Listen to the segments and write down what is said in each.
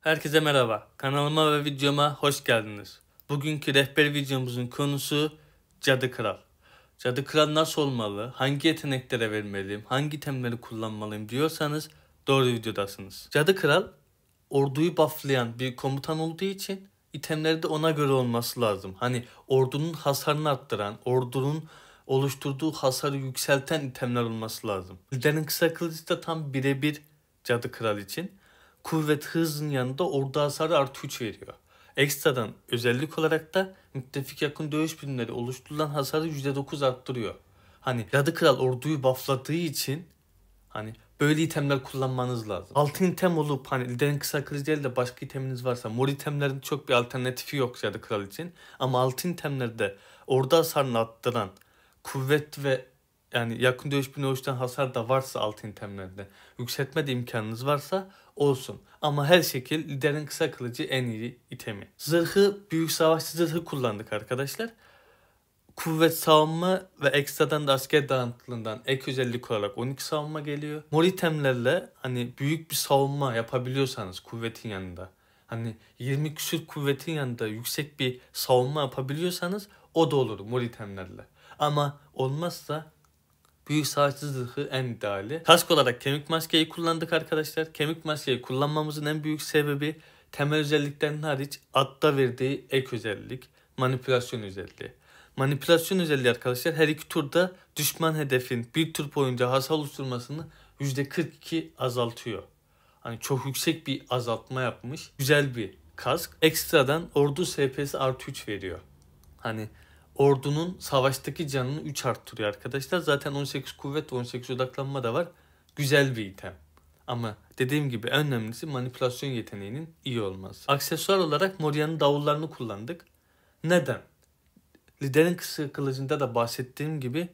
Herkese merhaba. Kanalıma ve videoma hoş geldiniz. Bugünkü rehber videomuzun konusu Cadı Kral. Cadı Kral nasıl olmalı, hangi yeteneklere vermeliyim, hangi itemleri kullanmalıyım diyorsanız doğru videodasınız. Cadı Kral orduyu bufflayan bir komutan olduğu için itemleri de ona göre olması lazım. Hani ordunun hasarını arttıran, ordunun oluşturduğu hasarı yükselten itemler olması lazım. Liderin kısa kılıcı da tam birebir Cadı Kral için kuvvet hızın yanında ordu hasarı artı 3 veriyor. Ekstradan özellik olarak da müttefik yakın dövüş birimleri oluşturulan hasarı %9 arttırıyor. Hani Ladı Kral orduyu buffladığı için hani böyle itemler kullanmanız lazım. Altın item olup hani liderin kısa kriz değil de başka iteminiz varsa mor itemlerin çok bir alternatifi yok Ladı Kral için. Ama altın itemlerde ordu hasarını arttıran kuvvet ve yani yakın dövüş birini oluşturan hasar da varsa altın itemlerde yükseltme de imkanınız varsa olsun. Ama her şekil liderin kısa kılıcı en iyi itemi. Zırhı büyük savaşçı zırhı kullandık arkadaşlar. Kuvvet savunma ve ekstradan da asker dağıntılığından ek özellik olarak 12 savunma geliyor. Mor itemlerle hani büyük bir savunma yapabiliyorsanız kuvvetin yanında hani 20 küsür kuvvetin yanında yüksek bir savunma yapabiliyorsanız o da olur mor itemlerle. Ama olmazsa Büyük savaşçı zırhı en ideali. Kask olarak kemik maskeyi kullandık arkadaşlar. Kemik maskeyi kullanmamızın en büyük sebebi temel özelliklerin hariç atta verdiği ek özellik, manipülasyon özelliği. Manipülasyon özelliği arkadaşlar her iki turda düşman hedefin bir tur boyunca hasar oluşturmasını %42 azaltıyor. Hani çok yüksek bir azaltma yapmış. Güzel bir kask. Ekstradan ordu SPS artı 3 veriyor. Hani ordunun savaştaki canını 3 arttırıyor arkadaşlar. Zaten 18 kuvvet 18 odaklanma da var. Güzel bir item. Ama dediğim gibi en önemlisi manipülasyon yeteneğinin iyi olması. Aksesuar olarak Moria'nın davullarını kullandık. Neden? Liderin kısa kılıcında da bahsettiğim gibi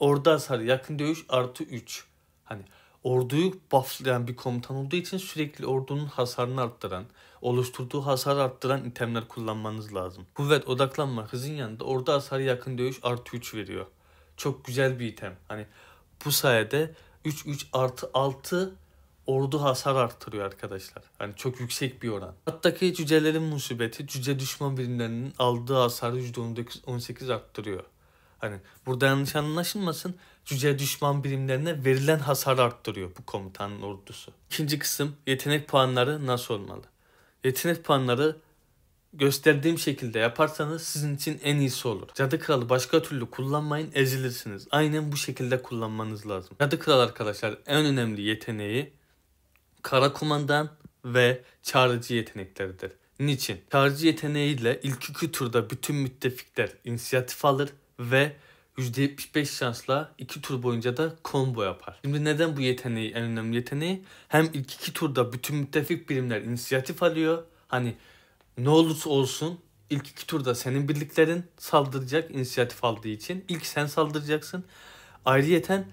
orada hasar yakın dövüş artı 3. Hani orduyu bufflayan bir komutan olduğu için sürekli ordunun hasarını arttıran, oluşturduğu hasar arttıran itemler kullanmanız lazım. Kuvvet odaklanma hızın yanında ordu hasarı yakın dövüş artı 3 veriyor. Çok güzel bir item. Hani bu sayede 3-3 artı 6 ordu hasar arttırıyor arkadaşlar. Hani çok yüksek bir oran. Hattaki cücelerin musibeti cüce düşman birimlerinin aldığı hasarı %18 arttırıyor. Hani burada yanlış anlaşılmasın cüce düşman birimlerine verilen hasar arttırıyor bu komutanın ordusu. İkinci kısım yetenek puanları nasıl olmalı? Yetenek puanları gösterdiğim şekilde yaparsanız sizin için en iyisi olur. Cadı kralı başka türlü kullanmayın ezilirsiniz. Aynen bu şekilde kullanmanız lazım. Cadı kral arkadaşlar en önemli yeteneği kara kumandan ve çağrıcı yetenekleridir. Niçin? Çağrıcı yeteneğiyle ilk iki turda bütün müttefikler inisiyatif alır ve %75 şansla 2 tur boyunca da combo yapar. Şimdi neden bu yeteneği en önemli yeteneği? Hem ilk iki turda bütün müttefik birimler inisiyatif alıyor. Hani ne olursa olsun ilk iki turda senin birliklerin saldıracak inisiyatif aldığı için. ilk sen saldıracaksın. Ayrıyeten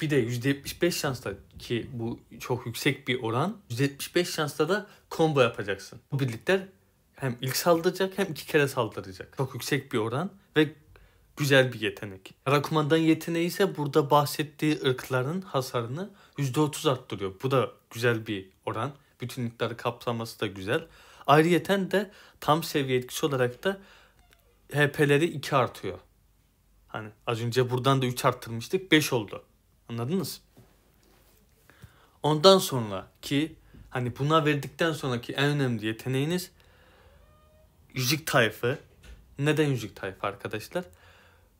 bir de %75 şansla ki bu çok yüksek bir oran. %75 şansla da combo yapacaksın. Bu birlikler hem ilk saldıracak hem iki kere saldıracak. Çok yüksek bir oran ve güzel bir yetenek. Karakuman'dan yeteneği ise burada bahsettiği ırkların hasarını %30 arttırıyor. Bu da güzel bir oran. Bütün ırkları kapsaması da güzel. Ayrıyeten de tam seviye etkisi olarak da HP'leri 2 artıyor. Hani az önce buradan da 3 arttırmıştık 5 oldu. Anladınız? Ondan sonra ki hani buna verdikten sonraki en önemli yeteneğiniz yüzük tayfı. Neden yüzük tayfı arkadaşlar?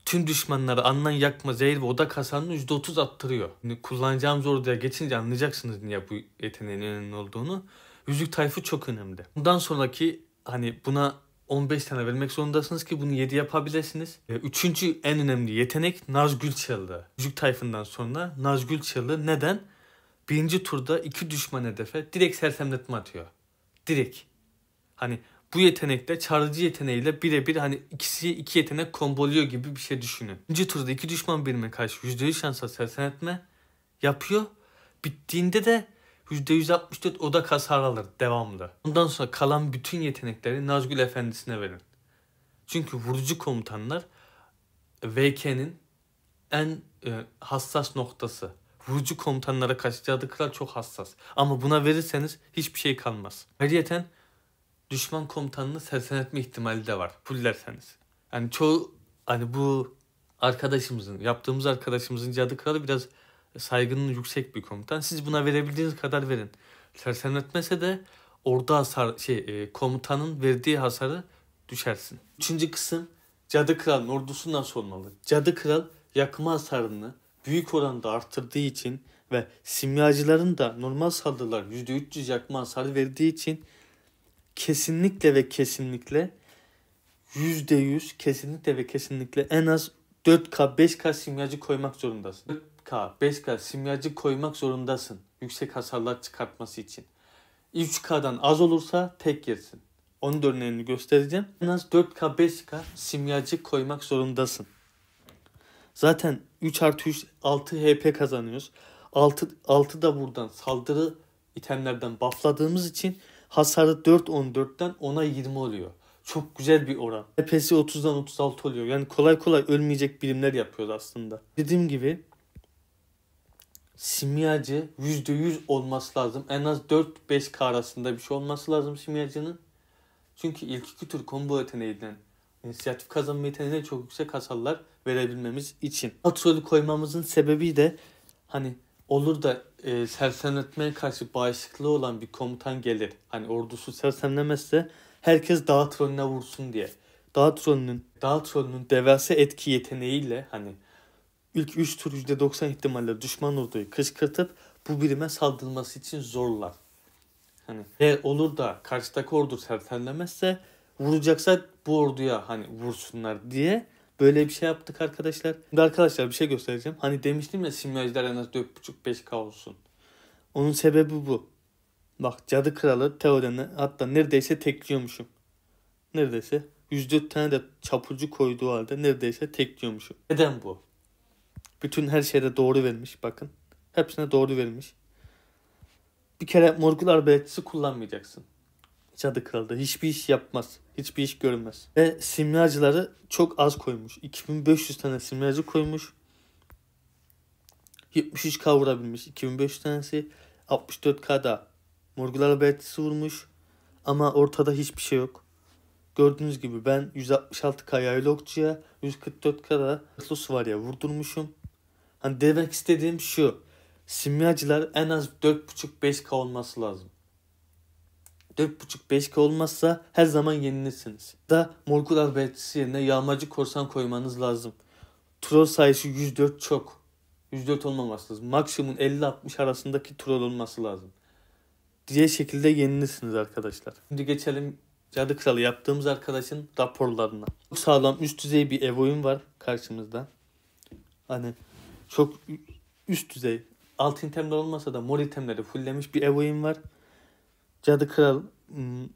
tüm düşmanları anlan yakma, zehir ve oda hasarını %30 attırıyor. Şimdi kullanacağımız diye geçince anlayacaksınız niye bu yeteneğin önemli olduğunu. Yüzük tayfı çok önemli. Bundan sonraki hani buna 15 tane vermek zorundasınız ki bunu 7 yapabilirsiniz. Üçüncü en önemli yetenek Nazgül Çığlığı. Yüzük tayfından sonra Nazgül Çığlığı neden? Birinci turda iki düşman hedefe direkt sersemletme atıyor. Direkt. Hani bu yetenekle çağrıcı yeteneğiyle birebir hani ikisi iki yetenek komboluyor gibi bir şey düşünün. İkinci turda iki düşman birime karşı %100 şansa sersen etme yapıyor. Bittiğinde de %164 oda kasar alır devamlı. Ondan sonra kalan bütün yetenekleri Nazgül Efendisi'ne verin. Çünkü vurucu komutanlar VK'nin en e, hassas noktası. Vurucu komutanlara karşı Cadı Kral çok hassas. Ama buna verirseniz hiçbir şey kalmaz. Ayrıyeten düşman komutanını seslenetme ihtimali de var. Fullerseniz. Yani çoğu hani bu arkadaşımızın, yaptığımız arkadaşımızın Cadı Kralı biraz saygının yüksek bir komutan. Siz buna verebildiğiniz kadar verin. Sersemletmese de orada hasar, şey, e, komutanın verdiği hasarı düşersin. Üçüncü kısım Cadı Kral'ın ordusu nasıl olmalı? Cadı Kral yakma hasarını büyük oranda arttırdığı için ve simyacıların da normal saldırılar %300 yakma hasarı verdiği için kesinlikle ve kesinlikle yüzde yüz kesinlikle ve kesinlikle en az 4K 5K simyacı koymak zorundasın. 4K 5K simyacı koymak zorundasın yüksek hasarlar çıkartması için. 3K'dan az olursa tek yersin. Onun da örneğini göstereceğim. En az 4K 5K simyacı koymak zorundasın. Zaten 3 artı 3 6 HP kazanıyoruz. 6, 6 da buradan saldırı itemlerden buffladığımız için Hasarı 4.14'ten 10'a 20 oluyor. Çok güzel bir oran. HP'si 30'dan 36 oluyor. Yani kolay kolay ölmeyecek bilimler yapıyoruz aslında. Dediğim gibi simyacı %100 olması lazım. En az 4-5K arasında bir şey olması lazım simyacının. Çünkü ilk iki tür combo yeteneğinden inisiyatif kazanma yeteneğine çok yüksek hasarlar verebilmemiz için. Patrolü koymamızın sebebi de hani olur da e, sersemletmeye karşı bağışıklığı olan bir komutan gelir. Hani ordusu sersemlemezse herkes dağ trollüne vursun diye. Dağ trollünün, dağ trollünün devasa etki yeteneğiyle hani ilk 3 tur %90 ihtimalle düşman orduyu kışkırtıp bu birime saldırması için zorlar. Hani ve olur da karşıdaki ordu sersemlemezse vuracaksa bu orduya hani vursunlar diye Böyle bir şey yaptık arkadaşlar. Şimdi arkadaşlar bir şey göstereceğim. Hani demiştim ya simyacılar en az 4.5-5K olsun. Onun sebebi bu. Bak cadı kralı teoremi hatta neredeyse tekliyormuşum. Neredeyse. 104 tane de çapulcu koyduğu halde neredeyse tekliyormuşum. Neden bu? Bütün her şeyde doğru vermiş bakın. Hepsine doğru vermiş. Bir kere morgul arbaletçisi kullanmayacaksın. Cadı Kralı'da hiçbir iş yapmaz. Hiçbir iş görmez. Ve simyacıları çok az koymuş. 2500 tane simyacı koymuş. 73 kavurabilmiş. 2500 tanesi 64K'da Morgular belirtisi vurmuş. Ama ortada hiçbir şey yok. Gördüğünüz gibi ben 166K yaylı okçuya 144K'da Atlas var ya vurdurmuşum. Hani demek istediğim şu. Simyacılar en az 4.5-5K olması lazım. 4,5-5K olmazsa her zaman yenilirsiniz. Da Morgul arbetçisi yerine yağmacı korsan koymanız lazım. Troll sayısı 104 çok. 104 olmaması lazım. Maksimum 50-60 arasındaki troll olması lazım. Diye şekilde yenilirsiniz arkadaşlar. Şimdi geçelim Cadı Kralı yaptığımız arkadaşın raporlarına. Çok sağlam üst düzey bir ev oyun var karşımızda. Hani çok üst düzey. Alt itemler olmasa da mor itemleri fulllemiş bir ev oyun var. Cadı Kral hmm,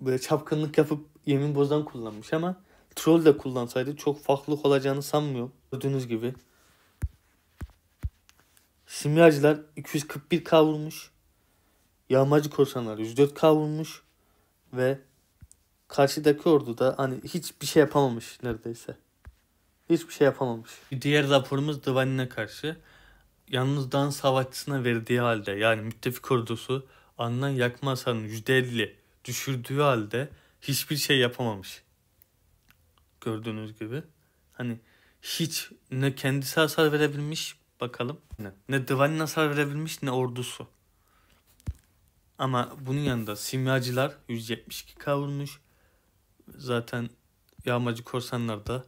böyle çapkınlık yapıp yemin bozan kullanmış ama troll de kullansaydı çok farklı olacağını sanmıyorum. Gördüğünüz gibi. Simyacılar 241k vurmuş. Yağmacı korsanlar 104k vurmuş. Ve karşıdaki ordu da hani hiçbir şey yapamamış neredeyse. Hiçbir şey yapamamış. Diğer raporumuz Divanine karşı. Yalnız Dan savaşçısına verdiği halde yani müttefik ordusu alınan yakmasan hasarının %50 düşürdüğü halde hiçbir şey yapamamış. Gördüğünüz gibi. Hani hiç ne kendisi hasar verebilmiş bakalım. Ne, ne Divine hasar verebilmiş ne ordusu. Ama bunun yanında simyacılar 172 kavurmuş. Zaten yağmacı korsanlar da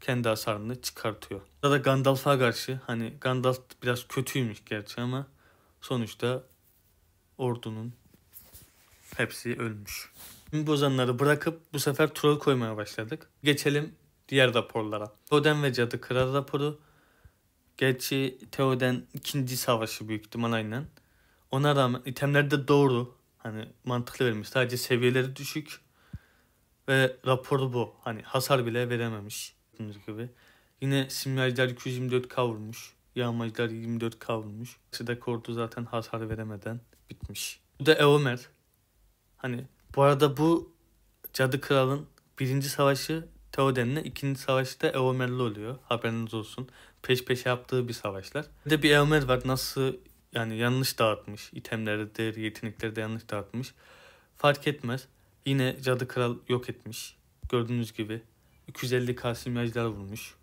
kendi hasarını çıkartıyor. Burada da Gandalf'a karşı hani Gandalf biraz kötüymüş gerçi ama sonuçta ordunun hepsi ölmüş. Tüm bozanları bırakıp bu sefer troll koymaya başladık. Geçelim diğer raporlara. Theoden ve Cadı Kral raporu. Gerçi Theoden ikinci savaşı büyük ihtimal aynen. Ona rağmen itemler de doğru. Hani mantıklı verilmiş. Sadece seviyeleri düşük. Ve raporu bu. Hani hasar bile verememiş. gibi. Yine simyacılar 224 kavurmuş. Yağmacılar 24 kavurmuş. Sıdak ordu zaten hasar veremeden bitmiş. Bu da Eomer. Hani bu arada bu Cadı Kral'ın birinci savaşı Theoden'le ikinci savaşı da Eomer'le oluyor. Haberiniz olsun. Peş peşe yaptığı bir savaşlar. Bir de bir Eomer var nasıl yani yanlış dağıtmış. İtemleri de yetenekleri de yanlış dağıtmış. Fark etmez. Yine Cadı Kral yok etmiş. Gördüğünüz gibi 250 kalsimyajlar vurmuş.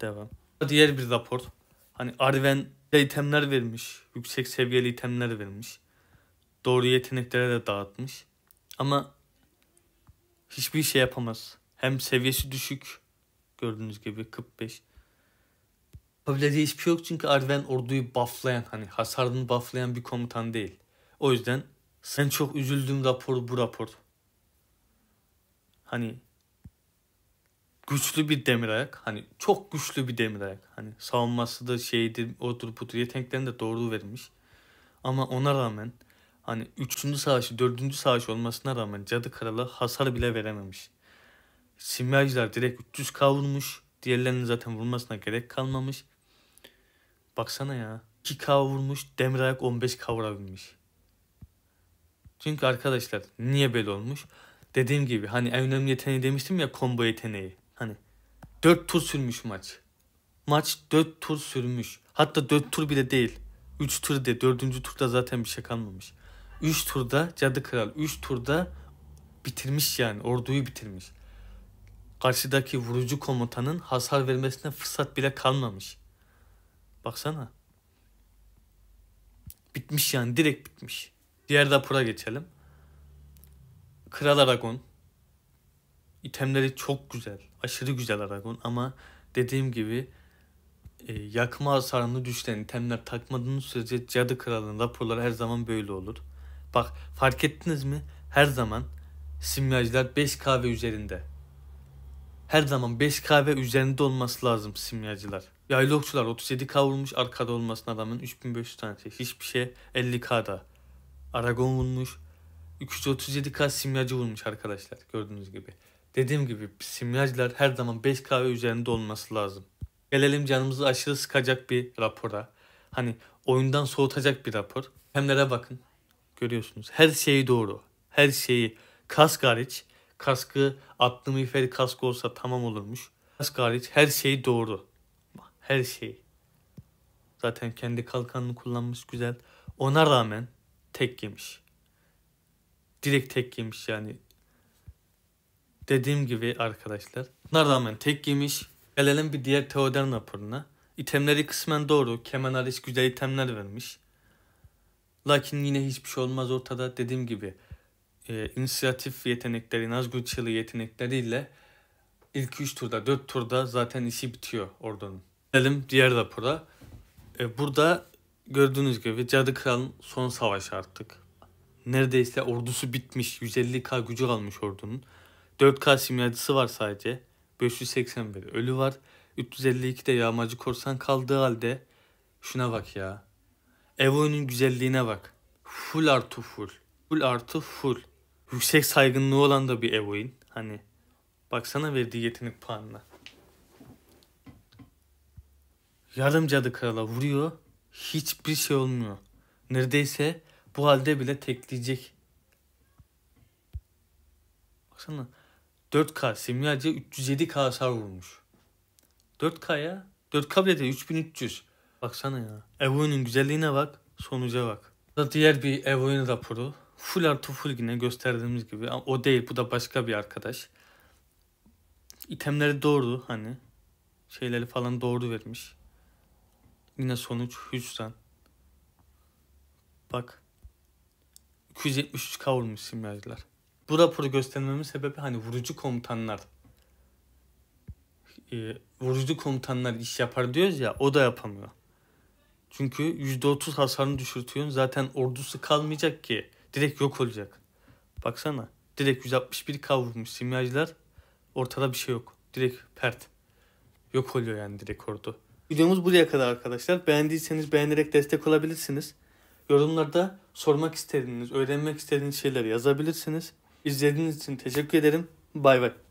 Devam. Diğer bir rapor. Hani Arwen itemler vermiş. Yüksek seviyeli itemler vermiş. Doğru yeteneklere de dağıtmış. Ama hiçbir şey yapamaz. Hem seviyesi düşük. Gördüğünüz gibi 45. Yapabileceği hiçbir şey yok çünkü Arven orduyu bufflayan hani hasarını bufflayan bir komutan değil. O yüzden sen çok üzüldüm rapor bu rapor. Hani güçlü bir demir ayak. Hani çok güçlü bir demir ayak. Hani savunması da şeydi odur budur yeteneklerini de doğru verilmiş. Ama ona rağmen hani 3. savaşı 4. savaş olmasına rağmen Cadı Kralı hasar bile verememiş. Simyacılar direkt 300 kavurmuş. Diğerlerinin zaten vurmasına gerek kalmamış. Baksana ya. 2 kavurmuş Demir ayak 15 kavurabilmiş Çünkü arkadaşlar niye böyle olmuş? Dediğim gibi hani en önemli yeteneği demiştim ya combo yeteneği. 4 tur sürmüş maç. Maç 4 tur sürmüş. Hatta 4 tur bile değil. 3 tur de 4. turda zaten bir şey kalmamış. 3 turda Cadı Kral 3 turda bitirmiş yani orduyu bitirmiş. Karşıdaki vurucu komutanın hasar vermesine fırsat bile kalmamış. Baksana. Bitmiş yani direkt bitmiş. Diğer rapora geçelim. Kral Aragon. İtemleri çok güzel aşırı güzel Aragon ama dediğim gibi e, yakma hasarını düşüren temler takmadığınız sürece cadı kralının raporları her zaman böyle olur. Bak fark ettiniz mi? Her zaman simyacılar 5K üzerinde. Her zaman 5K üzerinde olması lazım simyacılar. Yaylokçular 37K vurmuş arkada olmasına rağmen 3500 tane şey. Hiçbir şey 50K'da. Aragon vurmuş. 337K simyacı vurmuş arkadaşlar gördüğünüz gibi. Dediğim gibi simyacılar her zaman 5 kahve üzerinde olması lazım. Gelelim canımızı aşırı sıkacak bir rapora. Hani oyundan soğutacak bir rapor. Hemlere bakın. Görüyorsunuz. Her şeyi doğru. Her şeyi. Kask hariç. Kaskı atlı miğferi kask olsa tamam olurmuş. Kask hariç her şeyi doğru. Her şeyi. Zaten kendi kalkanını kullanmış güzel. Ona rağmen tek yemiş. Direkt tek yemiş yani. Dediğim gibi arkadaşlar buna rağmen tek yemiş. Gelelim bir diğer Theoden raporuna. İtemleri kısmen doğru. Kemal Aris güzel itemler vermiş. Lakin yine hiçbir şey olmaz ortada. Dediğim gibi e, inisiyatif yetenekleri, Nazgul Çığlığı yetenekleriyle ilk 3 turda, 4 turda zaten işi bitiyor ordunun. Gelelim diğer rapora. E, burada gördüğünüz gibi Cadı Kral'ın son savaşı artık. Neredeyse ordusu bitmiş. 150k gücü kalmış ordunun. 4K simyacısı var sadece. 581 ölü var. 352 de yağmacı korsan kaldığı halde şuna bak ya. Evo'nun güzelliğine bak. Full artı full. Full artı full. Yüksek saygınlığı olan da bir ev Hani baksana verdiği yetenek puanına. Yarım cadı krala vuruyor. Hiçbir şey olmuyor. Neredeyse bu halde bile tekleyecek. Baksana 4K simyacı 307K hasar vurmuş. 4K ya. 4K bile değil 3300. Baksana ya. Evo'nun güzelliğine bak. Sonuca bak. Bu Da diğer bir Evo'nun raporu. Full artı full yine gösterdiğimiz gibi. o değil bu da başka bir arkadaş. İtemleri doğru hani. Şeyleri falan doğru vermiş. Yine sonuç hüsran. Bak. 273 kavurmuş simyacılar bu raporu göstermemin sebebi hani vurucu komutanlar e, vurucu komutanlar iş yapar diyoruz ya o da yapamıyor. Çünkü %30 hasarını düşürtüyorsun. Zaten ordusu kalmayacak ki. Direkt yok olacak. Baksana. Direkt 161 kavurmuş simyacılar. Ortada bir şey yok. Direkt pert. Yok oluyor yani direkt ordu. Videomuz buraya kadar arkadaşlar. Beğendiyseniz beğenerek destek olabilirsiniz. Yorumlarda sormak istediğiniz, öğrenmek istediğiniz şeyleri yazabilirsiniz. İzlediğiniz için teşekkür ederim. Bay bay.